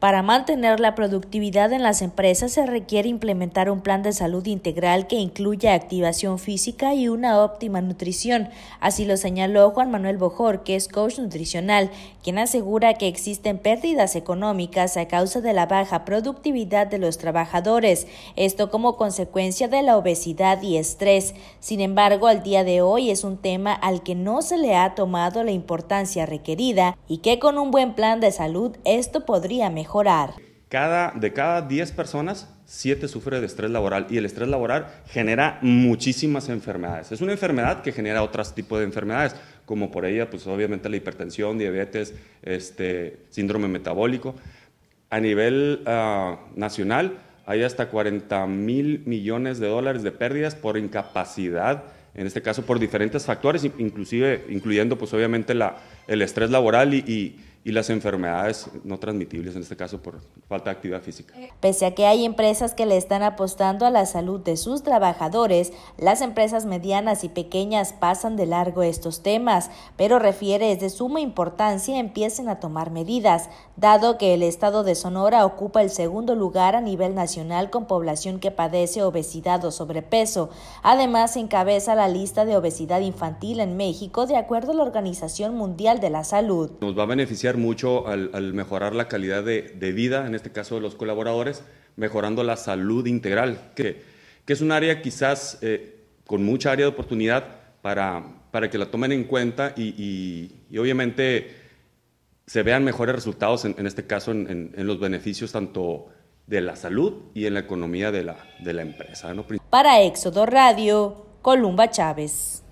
Para mantener la productividad en las empresas se requiere implementar un plan de salud integral que incluya activación física y una óptima nutrición. Así lo señaló Juan Manuel Bojor, que es coach nutricional, quien asegura que existen pérdidas económicas a causa de la baja productividad de los trabajadores, esto como consecuencia de la obesidad y estrés. Sin embargo, al día de hoy es un tema al que no se le ha tomado la importancia requerida y que con un buen plan de salud esto podría mejorar. Cada, de cada 10 personas, 7 sufren de estrés laboral y el estrés laboral genera muchísimas enfermedades. Es una enfermedad que genera otros tipos de enfermedades, como por ella, pues obviamente la hipertensión, diabetes, este, síndrome metabólico. A nivel ah, nacional, hay hasta 40 mil millones de dólares de pérdidas por incapacidad, en este caso por diferentes factores, inclusive incluyendo pues obviamente la, el estrés laboral y, y, y las enfermedades no transmitibles, en este caso por falta de actividad física. Eh, pese a que hay empresas que le están apostando a la salud de sus trabajadores, las empresas medianas y pequeñas pasan de largo estos temas, pero refiere es de suma importancia empiecen a tomar medidas, dado que el estado de Sonora ocupa el segundo lugar a nivel nacional con población que padece obesidad o sobrepeso. Además, encabeza la lista de obesidad infantil en México de acuerdo a la Organización Mundial de la Salud. Nos va a beneficiar mucho al, mejorar la calidad de, vida, en este caso de los colaboradores, mejorando la salud integral, que, que es un área quizás eh, con mucha área de oportunidad para, que la tomen en cuenta y, obviamente se vean mejores resultados, en, este caso, en, los beneficios tanto de la salud y en la economía de la, empresa. Para Éxodo Radio, Columba Chávez.